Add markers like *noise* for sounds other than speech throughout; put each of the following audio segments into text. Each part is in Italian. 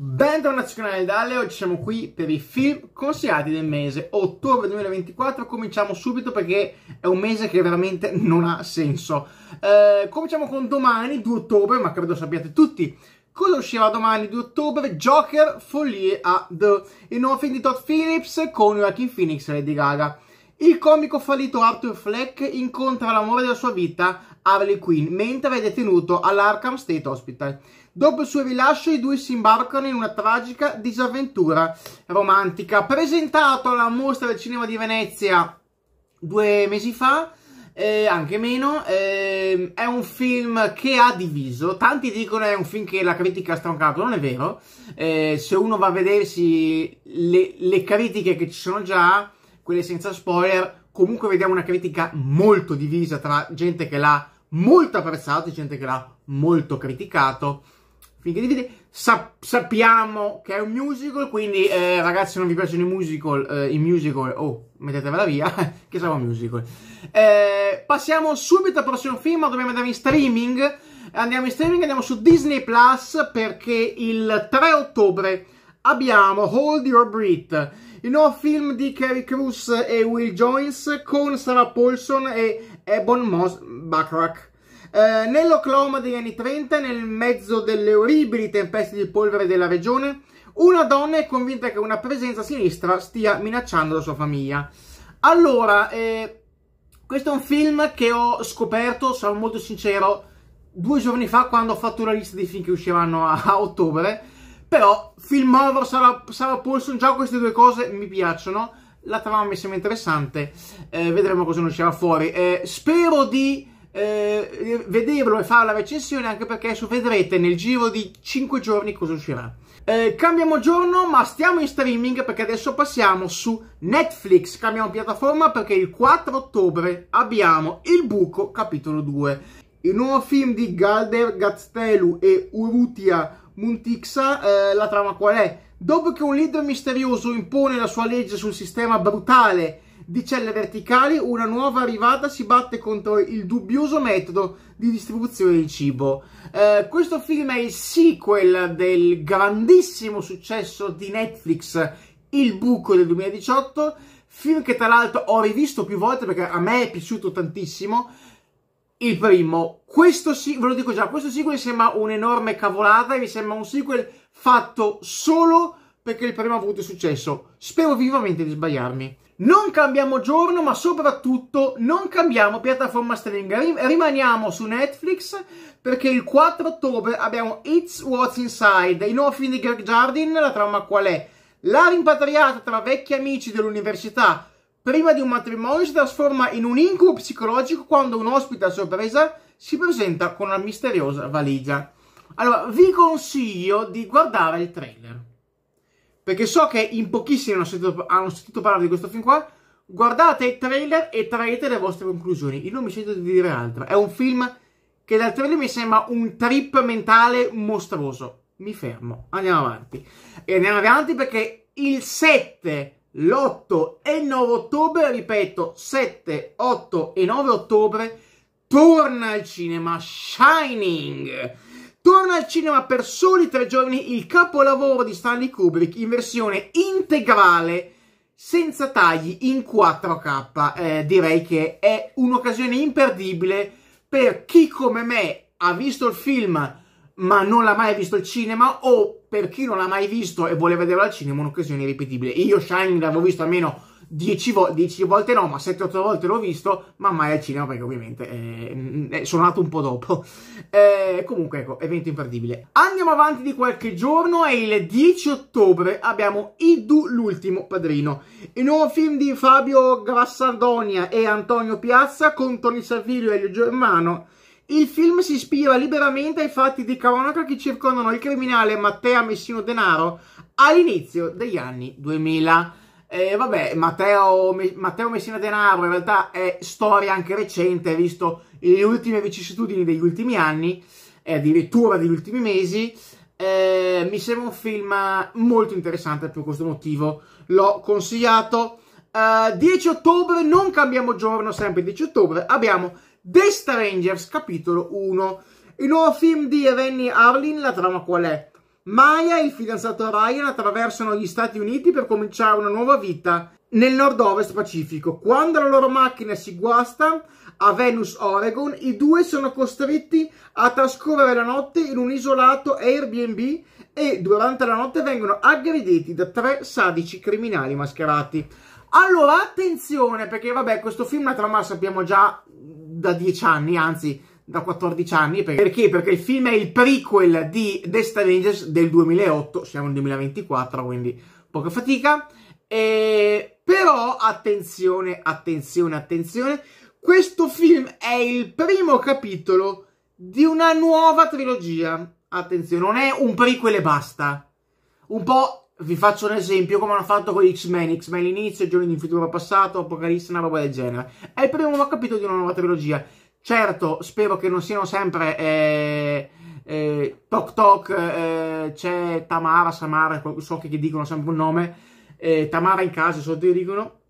Bentornati sul canale Dalle, oggi siamo qui per i film consigliati del mese ottobre 2024, cominciamo subito perché è un mese che veramente non ha senso. Eh, cominciamo con domani 2 ottobre, ma credo sappiate tutti cosa uscirà domani 2 ottobre, Joker Follie a The, il nuovo film di Todd Phillips con Joaquin Phoenix e Lady Gaga. Il comico fallito Arthur Fleck incontra l'amore della sua vita, Harley Quinn, mentre è detenuto all'Arkham State Hospital. Dopo il suo rilascio i due si imbarcano in una tragica disavventura romantica. Presentato alla mostra del cinema di Venezia due mesi fa, eh, anche meno, eh, è un film che ha diviso. Tanti dicono che è un film che la critica ha stroncato, non è vero. Eh, se uno va a vedersi le, le critiche che ci sono già, quelle senza spoiler, comunque vediamo una critica molto divisa tra gente che l'ha molto apprezzato e gente che l'ha molto criticato finché dite, sa- sappiamo che è un musical, quindi eh, ragazzi se non vi piacciono i musical, eh, i musical, oh, mettetevela via, *laughs* che sarà un musical. Eh, passiamo subito al prossimo film, dobbiamo andare in streaming, andiamo in streaming, andiamo su Disney Plus perché il 3 ottobre abbiamo Hold Your Breath, il nuovo film di Cary Cruz e Will Jones con Sarah Paulson e Ebon Moss Bacharach. Eh, Nell'Oklahoma degli anni 30, nel mezzo delle orribili tempeste di polvere della regione, una donna è convinta che una presenza sinistra stia minacciando la sua famiglia. Allora, eh, questo è un film che ho scoperto, sarò molto sincero, due giorni fa quando ho fatto la lista dei film che usciranno a, a ottobre. Però film horror, Sarah, Sarah Paulson, già queste due cose mi piacciono. La trama mi sembra interessante. Eh, vedremo cosa ne uscirà fuori. Eh, spero di eh, vederlo e fare la recensione anche perché adesso vedrete nel giro di 5 giorni cosa uscirà. Eh, cambiamo giorno ma stiamo in streaming perché adesso passiamo su Netflix, cambiamo piattaforma perché il 4 ottobre abbiamo Il Buco capitolo 2. Il nuovo film di Galder Gaztelu e Urutia Muntixa, eh, la trama qual è? Dopo che un leader misterioso impone la sua legge sul sistema brutale di celle verticali, una nuova arrivata si batte contro il dubbioso metodo di distribuzione del cibo. Eh, questo film è il sequel del grandissimo successo di Netflix Il buco del 2018, film che tra l'altro ho rivisto più volte perché a me è piaciuto tantissimo. Il primo, questo sì, ve lo dico già, questo sequel mi sembra un'enorme cavolata e mi sembra un sequel fatto solo perché il primo ha avuto successo. Spero vivamente di sbagliarmi. Non cambiamo giorno, ma soprattutto non cambiamo piattaforma streaming. Rimaniamo su Netflix perché il 4 ottobre abbiamo It's What's Inside, i nuovi film di Greg Jardin. La trama qual è? La rimpatriata tra vecchi amici dell'università prima di un matrimonio si trasforma in un incubo psicologico quando un ospite a sorpresa si presenta con una misteriosa valigia. Allora, vi consiglio di guardare il trailer. Perché so che in pochissimi hanno sentito, hanno sentito parlare di questo film qua. Guardate il trailer e traete le vostre conclusioni. Io non mi sento di dire altro. È un film che dal trailer mi sembra un trip mentale mostruoso. Mi fermo. Andiamo avanti. E andiamo avanti perché il 7 l'8 e il 9 ottobre, ripeto, 7, 8 e 9 ottobre, torna al cinema Shining. Torna al cinema per soli tre giorni il capolavoro di Stanley Kubrick in versione integrale, senza tagli, in 4K. Eh, direi che è un'occasione imperdibile per chi come me ha visto il film ma non l'ha mai visto il cinema o per chi non l'ha mai visto e vuole vederlo al cinema un'occasione irripetibile. Io Shining l'avevo visto almeno 10, vo- volte no, ma 7-8 volte l'ho visto, ma mai al cinema perché ovviamente eh, eh, sono nato un po' dopo. Eh, comunque ecco, evento imperdibile. Andiamo avanti di qualche giorno è il 10 ottobre abbiamo Idu l'ultimo padrino, il nuovo film di Fabio Grassardonia e Antonio Piazza con Tony Savirio e Elio Germano. Il film si ispira liberamente ai fatti di cronaca che circondano il criminale Matteo Messino Denaro all'inizio degli anni 2000 eh, vabbè, Matteo, Matteo, Messina Denaro in realtà è storia anche recente, visto le ultime vicissitudini degli ultimi anni, e eh, addirittura degli ultimi mesi. Eh, mi sembra un film molto interessante per questo motivo, l'ho consigliato. Uh, eh, 10 ottobre, non cambiamo giorno, sempre 10 ottobre, abbiamo The Strangers, capitolo 1. Il nuovo film di Rennie Arlin, la trama qual è? Maya e il fidanzato Ryan attraversano gli Stati Uniti per cominciare una nuova vita nel nord-ovest pacifico. Quando la loro macchina si guasta a Venus, Oregon, i due sono costretti a trascorrere la notte in un isolato Airbnb e durante la notte vengono aggrediti da tre sadici criminali mascherati. Allora, attenzione, perché vabbè, questo film la trama sappiamo già da dieci anni, anzi da 14 anni. Perché? Perché il film è il prequel di The Strangers del 2008, siamo nel 2024, quindi poca fatica. E... Però attenzione, attenzione, attenzione, questo film è il primo capitolo di una nuova trilogia. Attenzione, non è un prequel e basta. Un po' vi faccio un esempio come hanno fatto con X-Men, X-Men inizio, Giorni di futuro passato, Apocalisse, una roba del genere. È il primo capitolo di una nuova trilogia Certo, spero che non siano sempre eh, eh, Toc Toc, eh, c'è Tamara, Samara, so che dicono sempre un nome, eh, Tamara in casa, sottodicono,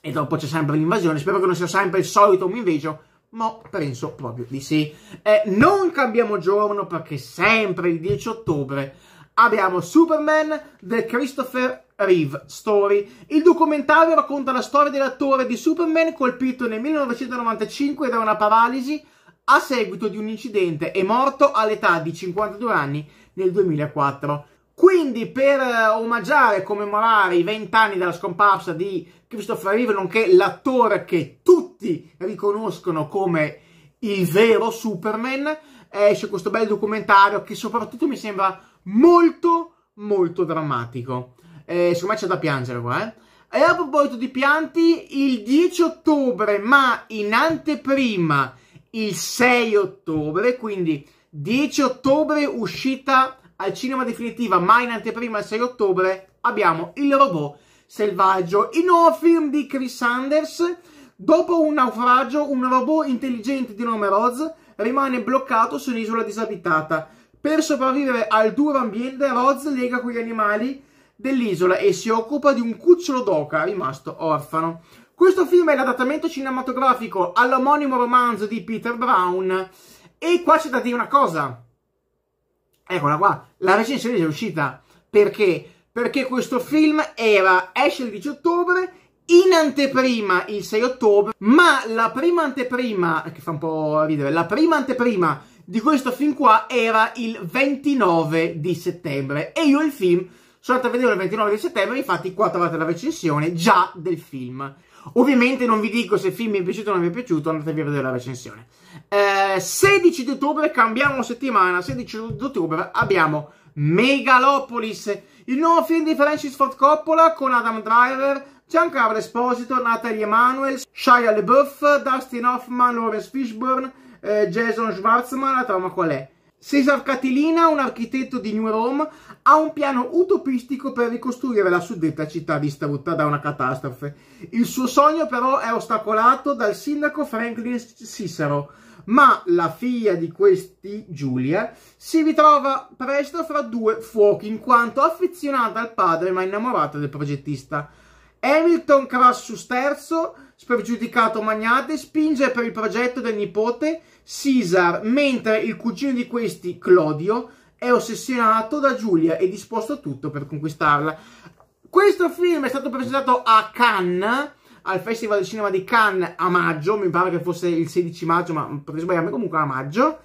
e dopo c'è sempre l'invasione. Spero che non sia sempre il solito un invegio, ma penso proprio di sì. Eh, non cambiamo giorno perché sempre il 10 ottobre abbiamo Superman del Christopher Reeve Story. Il documentario racconta la storia dell'attore di Superman colpito nel 1995 da una paralisi a seguito di un incidente e morto all'età di 52 anni nel 2004. Quindi per eh, omaggiare e commemorare i 20 anni della scomparsa di Christopher Reeve, nonché l'attore che tutti riconoscono come il vero Superman, esce questo bel documentario che soprattutto mi sembra molto, molto drammatico. Eh, secondo me c'è da piangere qua, eh. E a proposito di pianti, il 10 ottobre, ma in anteprima il 6 ottobre, quindi 10 ottobre uscita al cinema definitiva, ma in anteprima il 6 ottobre, abbiamo Il robot selvaggio, il nuovo film di Chris Anders. Dopo un naufragio, un robot intelligente di nome Roz rimane bloccato su un'isola disabitata. Per sopravvivere al duro ambiente, Roz lega con gli animali dell'isola e si occupa di un cucciolo d'oca rimasto orfano. Questo film è l'adattamento cinematografico all'omonimo romanzo di Peter Brown. E qua c'è da dire una cosa. Eccola qua, la recensione è uscita. Perché? Perché questo film era, esce il 10 ottobre, in anteprima il 6 ottobre, ma la prima anteprima, che fa un po' ridere, la prima anteprima di questo film qua era il 29 di settembre e io il film sono andato a vedere il 29 di settembre, infatti qua trovate la recensione già del film. Ovviamente non vi dico se il film mi è piaciuto o non mi è piaciuto, andatevi a vedere la recensione. Eh, 16 di ottobre, cambiamo settimana, 16 di ottobre abbiamo Megalopolis, il nuovo film di Francis Ford Coppola con Adam Driver, Giancarlo Esposito, Natalie Emanuel, Shia LeBeouf, Dustin Hoffman, Lawrence Fishburne, eh, Jason Schwartzman, la trama qual è? Cesar Catilina, un architetto di New Rome, ha un piano utopistico per ricostruire la suddetta città distrutta da una catastrofe. Il suo sogno però è ostacolato dal sindaco Franklin Cicero, ma la figlia di questi, Giulia, si ritrova presto fra due fuochi in quanto affezionata al padre ma innamorata del progettista. Hamilton Crassus III spregiudicato Magnate spinge per il progetto del nipote Cesar, mentre il cugino di questi, Clodio, è ossessionato da Giulia e disposto a tutto per conquistarla. Questo film è stato presentato a Cannes, al Festival del Cinema di Cannes a maggio, mi pare che fosse il 16 maggio, ma potrei sbagliarmi comunque a maggio.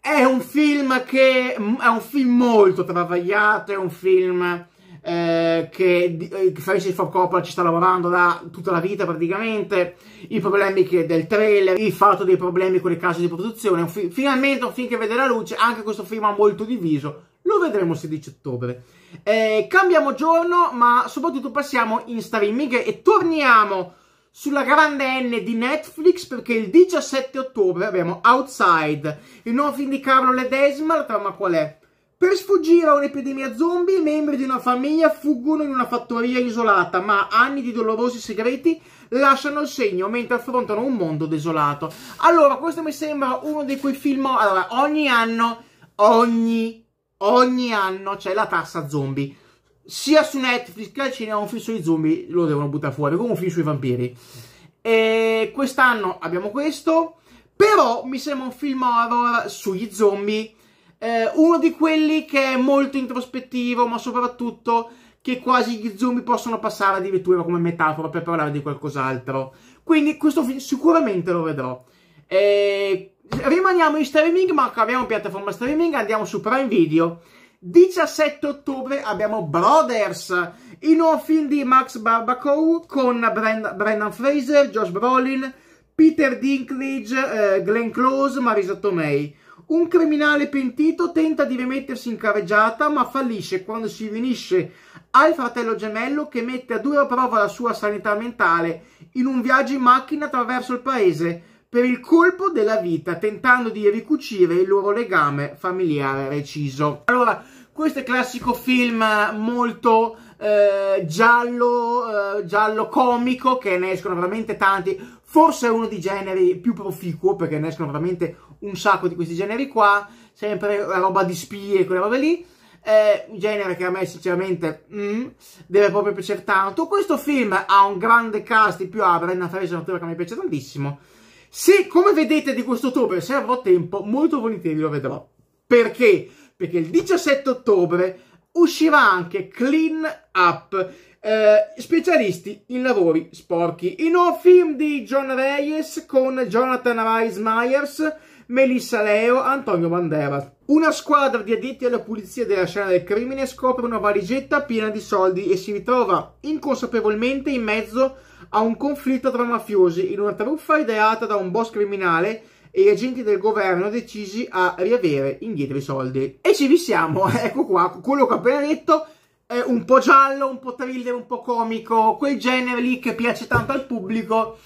È un film che è un film molto travagliato, è un film che, eh, che eh, Francis Ford Coppola ci sta lavorando da tutta la vita praticamente, i problemi che, del trailer, il fatto dei problemi con le case di produzione, un fi finalmente un film che vede la luce, anche questo film ha molto diviso, lo vedremo il 16 ottobre. Eh, cambiamo giorno, ma soprattutto passiamo in streaming e torniamo sulla grande N di Netflix perché il 17 ottobre abbiamo Outside, il nuovo film di Carlo Ledesma, la trama qual è? Per sfuggire a un'epidemia zombie, i membri di una famiglia fuggono in una fattoria isolata, ma anni di dolorosi segreti lasciano il segno mentre affrontano un mondo desolato. Allora, questo mi sembra uno di quei film... Allora, ogni anno, ogni, ogni anno c'è la tassa zombie. Sia su Netflix che al cinema un film sui zombie lo devono buttare fuori, come un film sui vampiri. E quest'anno abbiamo questo, però mi sembra un film horror sugli zombie eh, uno di quelli che è molto introspettivo, ma soprattutto che quasi gli zombie possono passare addirittura come metafora per parlare di qualcos'altro. Quindi questo film sicuramente lo vedrò. Eh, rimaniamo in streaming, ma abbiamo piattaforma streaming, andiamo su Prime Video. 17 ottobre abbiamo Brothers, il nuovo film di Max Barbacow con Brand- Brendan Fraser, Josh Brolin, Peter Dinklage, eh, Glenn Close, Marisa Tomei. Un criminale pentito tenta di rimettersi in carreggiata ma fallisce quando si riunisce al fratello gemello che mette a dura prova la sua sanità mentale in un viaggio in macchina attraverso il paese per il colpo della vita tentando di ricucire il loro legame familiare reciso. Allora, questo è classico film eh, molto... Eh, giallo, eh, giallo comico che ne escono veramente tanti. Forse è uno dei generi più proficuo perché ne escono veramente un sacco di questi generi qua, sempre la roba di spie e quelle robe lì. Eh, un genere che a me sinceramente mm, deve proprio piacere tanto. Questo film ha un grande cast di più a Brenna Fraser, un attore che mi piace tantissimo. Se, come vedete di questo ottobre, se avrò tempo, molto volentieri lo vedrò. Perché? Perché il 17 ottobre uscirà anche Clean Up, eh, specialisti in lavori sporchi. Il nuovo film di John Reyes con Jonathan Rhys Myers, Melissa Leo, Antonio Bandera. Una squadra di addetti alla pulizia della scena del crimine scopre una valigetta piena di soldi e si ritrova inconsapevolmente in mezzo a un conflitto tra mafiosi in una truffa ideata da un boss criminale e gli agenti del governo decisi a riavere indietro i soldi. E ci vi siamo, *laughs* ecco qua, quello che ho appena detto è un po' giallo, un po' thriller, un po' comico, quel genere lì che piace tanto al pubblico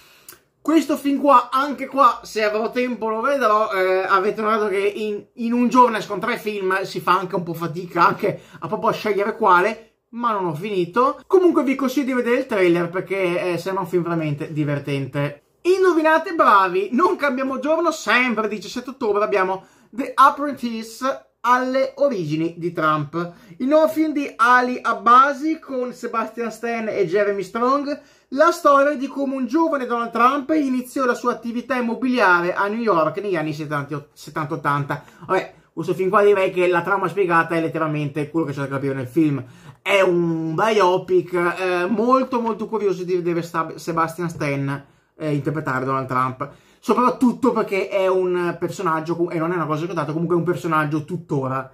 questo film qua, anche qua, se avrò tempo lo vedrò, eh, avete notato che in, in, un giorno escono tre film, si fa anche un po' fatica anche a proprio scegliere quale, ma non ho finito. Comunque vi consiglio di vedere il trailer perché eh, sembra un film veramente divertente. Indovinate bravi, non cambiamo giorno, sempre 17 ottobre abbiamo The Apprentice alle origini di Trump. Il nuovo film di Ali Abbasi con Sebastian Stan e Jeremy Strong la storia di come un giovane Donald Trump iniziò la sua attività immobiliare a New York negli anni 70-80. Vabbè, questo film qua direi che la trama spiegata è letteralmente quello che c'è da capire nel film. È un biopic eh, molto molto curioso di vedere Sebastian Stan eh, interpretare Donald Trump. Soprattutto perché è un personaggio, e non è una cosa scontata, comunque è un personaggio tuttora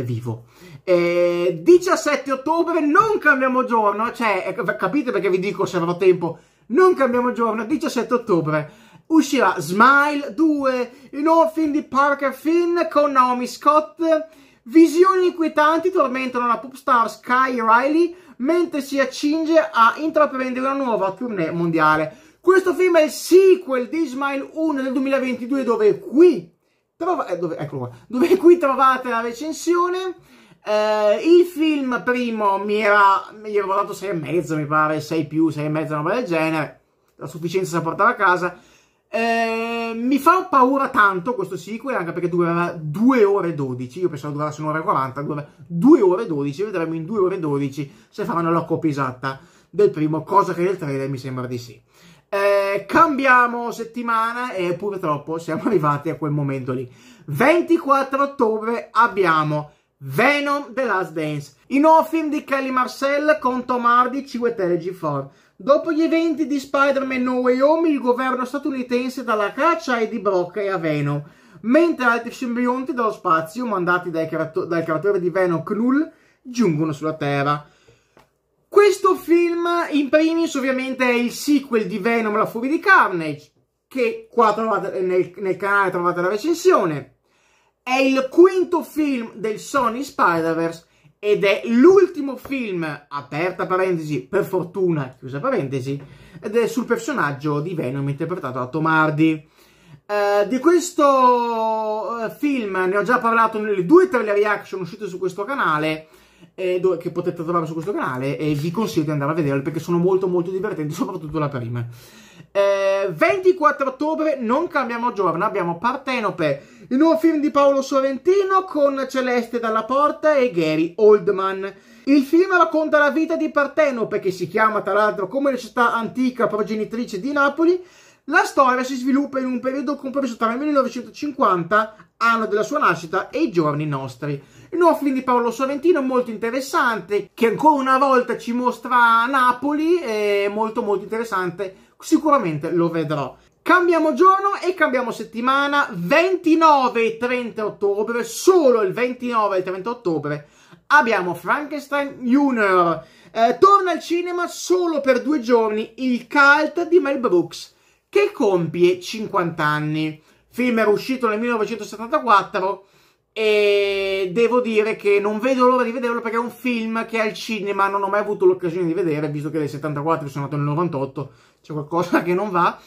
vivo. Eh, 17 ottobre non cambiamo giorno, cioè eh, capite perché vi dico se avrò tempo, non cambiamo giorno, 17 ottobre uscirà Smile 2, il nuovo film di Parker Finn con Naomi Scott. Visioni inquietanti tormentano la pop star Sky Riley mentre si accinge a intraprendere una nuova tournée mondiale. Questo film è il sequel di Smile 1 del 2022 dove qui Trova- eh, dove, eccolo qua, dove *laughs* qui trovate la recensione. Eh, il film primo mi era, mi ero dato 6,5 mi pare, 6 più, e 6,5, una roba del genere, la sufficienza da portare a casa. Eh, mi fa paura tanto questo sequel, anche perché durerà 2 ore 12. Io pensavo durasse un'ora e 40, durerà 2 ore 12. Vedremo in 2 ore e 12 se faranno la copia esatta del primo, cosa che nel trailer mi sembra di sì. Eh, cambiamo settimana e purtroppo siamo arrivati a quel momento lì. 24 ottobre abbiamo Venom The Last Dance, il nuovo film di Kelly Marcel con Tom Hardy, Ciuetel e G4. Dopo gli eventi di Spider-Man No Way Home, il governo statunitense dà la caccia a Eddie Brock e a Venom, mentre altri simbionti dallo spazio, mandati dal creatore di Venom Knull, giungono sulla Terra. Questo film, in primis, ovviamente è il sequel di Venom La furia di Carnage, che qua trovate, nel, nel canale trovate la recensione. È il quinto film del Sony Spider-Verse ed è l'ultimo film, aperta parentesi, per fortuna, chiusa parentesi, ed è sul personaggio di Venom interpretato da Tomardi. Uh, eh, di questo uh, film ne ho già parlato nelle due trailer reaction uscite su questo canale, eh, che potete trovare su questo canale e vi consiglio di andare a vederle perché sono molto molto divertenti, *laughs* soprattutto la prima. Eh, 24 ottobre, non cambiamo giorno, abbiamo Partenope, il nuovo film di Paolo Sorrentino con Celeste Dalla Porta e Gary Oldman. Il film racconta la vita di Partenope, che si chiama tra l'altro come la città antica progenitrice di Napoli, la storia si sviluppa in un periodo compreso tra il 1950, anno della sua nascita, e i giorni nostri. Il Nuovo film di Paolo Sorrentino molto interessante, che ancora una volta ci mostra Napoli, è molto molto interessante, sicuramente lo vedrò. Cambiamo giorno e cambiamo settimana, 29 e 30 ottobre, solo il 29 e 30 ottobre abbiamo Frankenstein Junior. Eh, torna al cinema solo per due giorni il cult di Mel Brooks, che compie 50 anni. Il film era uscito nel 1974 e devo dire che non vedo l'ora di vederlo perché è un film che al cinema non ho mai avuto l'occasione di vedere, visto che nel 74 sono nato nel 98, c'è qualcosa che non va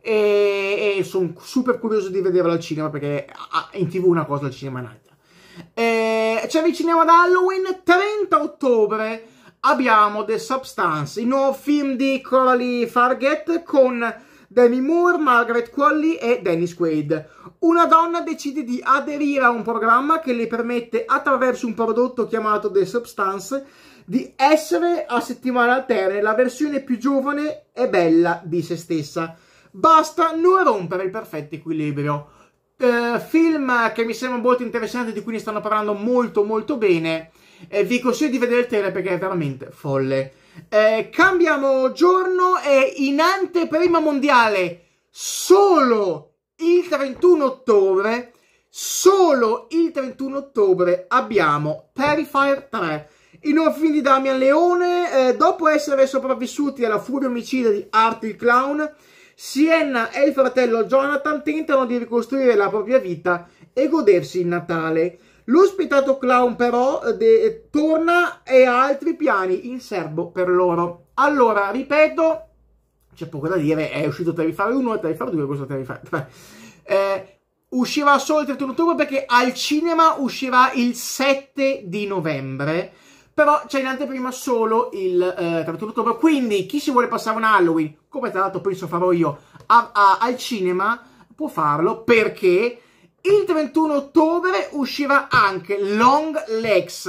e, e sono super curioso di vederlo al cinema perché in tv una cosa, al cinema è un'altra. ci avviciniamo ad Halloween, 30 ottobre abbiamo The Substance, il nuovo film di Coralie Farget con Demi Moore, Margaret Qualley e Dennis Quaid. Una donna decide di aderire a un programma che le permette, attraverso un prodotto chiamato The Substance, di essere a settimane alterne la versione più giovane e bella di se stessa. Basta non rompere il perfetto equilibrio. Eh, film che mi sembra molto interessante, di cui ne stanno parlando molto molto bene. Eh, vi consiglio di vedere il trailer perché è veramente folle. Eh, cambiamo giorno e in anteprima mondiale solo il 31 ottobre, solo il 31 ottobre abbiamo Terrifier 3. I nuovi film di Damian Leone, eh, dopo essere sopravvissuti alla furia omicida di Art il Clown, Sienna e il fratello Jonathan tentano di ricostruire la propria vita e godersi il Natale. L'ospitato clown però de, torna e ha altri piani in serbo per loro. Allora, ripeto, c'è poco da dire, è uscito Terrifier 1 e Terrifier 2, questo Terrifier 3. Eh, uscirà solo il 31 ottobre perché al cinema uscirà il 7 di novembre. Però c'è in anteprima solo il eh, 31 ottobre, quindi chi si vuole passare un Halloween, come tra l'altro penso farò io, a, a, al cinema può farlo perché il 31 ottobre uscirà anche Long Legs,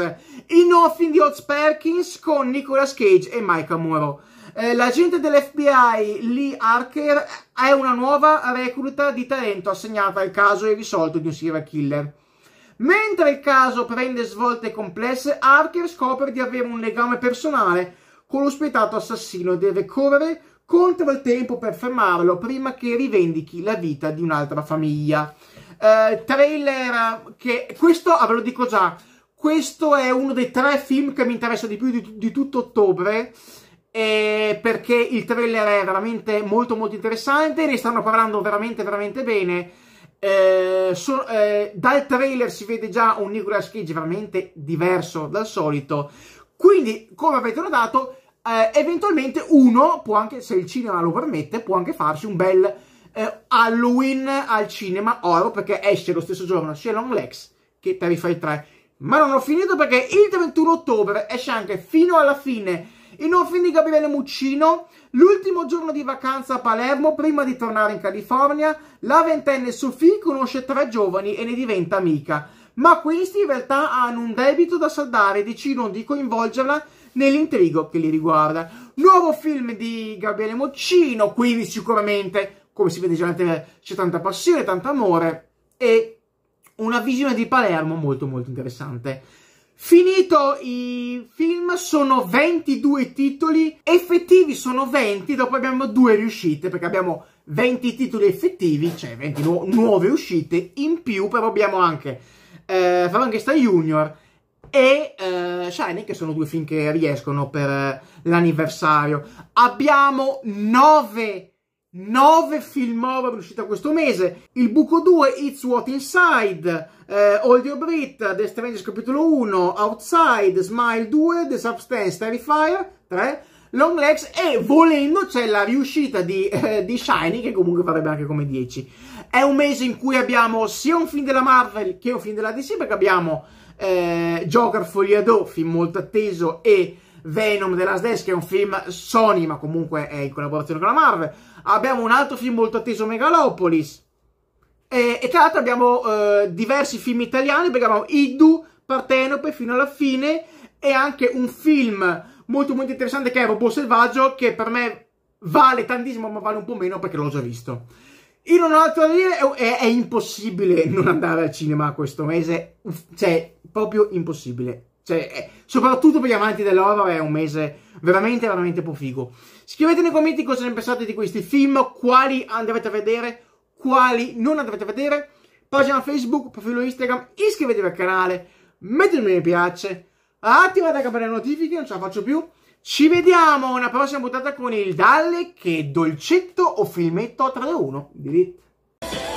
i nuovi film di Oz Perkins con Nicolas Cage e Michael Muro. Eh, l'agente dell'FBI Lee Harker è una nuova recluta di talento assegnata al caso irrisolto di un serial killer. Mentre il caso prende svolte complesse, Harker scopre di avere un legame personale con lo spietato assassino e deve correre contro il tempo per fermarlo prima che rivendichi la vita di un'altra famiglia. Eh, trailer che... Questo, ah, ve lo dico già, questo è uno dei tre film che mi interessa di più di, di tutto ottobre. Eh, perché il trailer è veramente molto molto interessante, ne stanno parlando veramente veramente bene. Eh, so, eh, dal trailer si vede già un Nicolas Cage veramente diverso dal solito. Quindi, come avete notato, eh, eventualmente uno può anche, se il cinema lo permette, può anche farsi un bel eh, Halloween al cinema oro perché esce lo stesso giorno Long Lex che Terrify 3. Ma non ho finito perché il 31 ottobre esce anche fino alla fine il nuovo film di Gabriele Muccino, l'ultimo giorno di vacanza a Palermo prima di tornare in California, la ventenne Sophie conosce tre giovani e ne diventa amica. Ma questi in realtà hanno un debito da saldare e decidono di coinvolgerla nell'intrigo che li riguarda. Nuovo film di Gabriele Muccino, quindi sicuramente come si vede già nel trailer, c'è tanta passione, tanto amore e una visione di Palermo molto molto interessante. Finito i film, sono 22 titoli, effettivi sono 20, dopo abbiamo due riuscite, perché abbiamo 20 titoli effettivi, cioè 20 nu nuove uscite, in più però abbiamo anche eh, Frankenstein Junior e eh, Shining, che sono due film che riescono per eh, l'anniversario. Abbiamo 9 9 film horror usciti questo mese, Il buco 2, It's What Inside, eh, All Your Brit, The Strangers capitolo 1, Outside, Smile 2, The Substance, Terrifier 3, Long Legs e volendo c'è la riuscita di, *laughs* eh, di Shiny che comunque farebbe anche come 10. È un mese in cui abbiamo sia un film della Marvel che un film della DC perché abbiamo eh, Joker Folia Do, film molto atteso e Venom The Last Days, che è un film Sony, ma comunque è in collaborazione con la Marvel. Abbiamo un altro film molto atteso, Megalopolis. E, e tra l'altro abbiamo eh, diversi film italiani, perché abbiamo Iddu, Partenope fino alla fine, e anche un film molto molto interessante che è Robo Selvaggio, che per me vale tantissimo, ma vale un po' meno perché l'ho già visto. Io non ho altro da dire, è, è impossibile non andare al cinema questo mese, cioè, proprio impossibile. Cioè, eh, soprattutto per gli amanti dell'horror è un mese veramente, veramente proficuo. Scrivete nei commenti cosa ne pensate di questi film, quali andrete a vedere, quali non andrete a vedere. Pagina Facebook, profilo Instagram, iscrivetevi al canale, mettetemi mi piace, attivate la campanella notifiche, non ce la faccio più. Ci vediamo una prossima puntata con il Dalle che dolcetto o filmetto 3-1. Delete.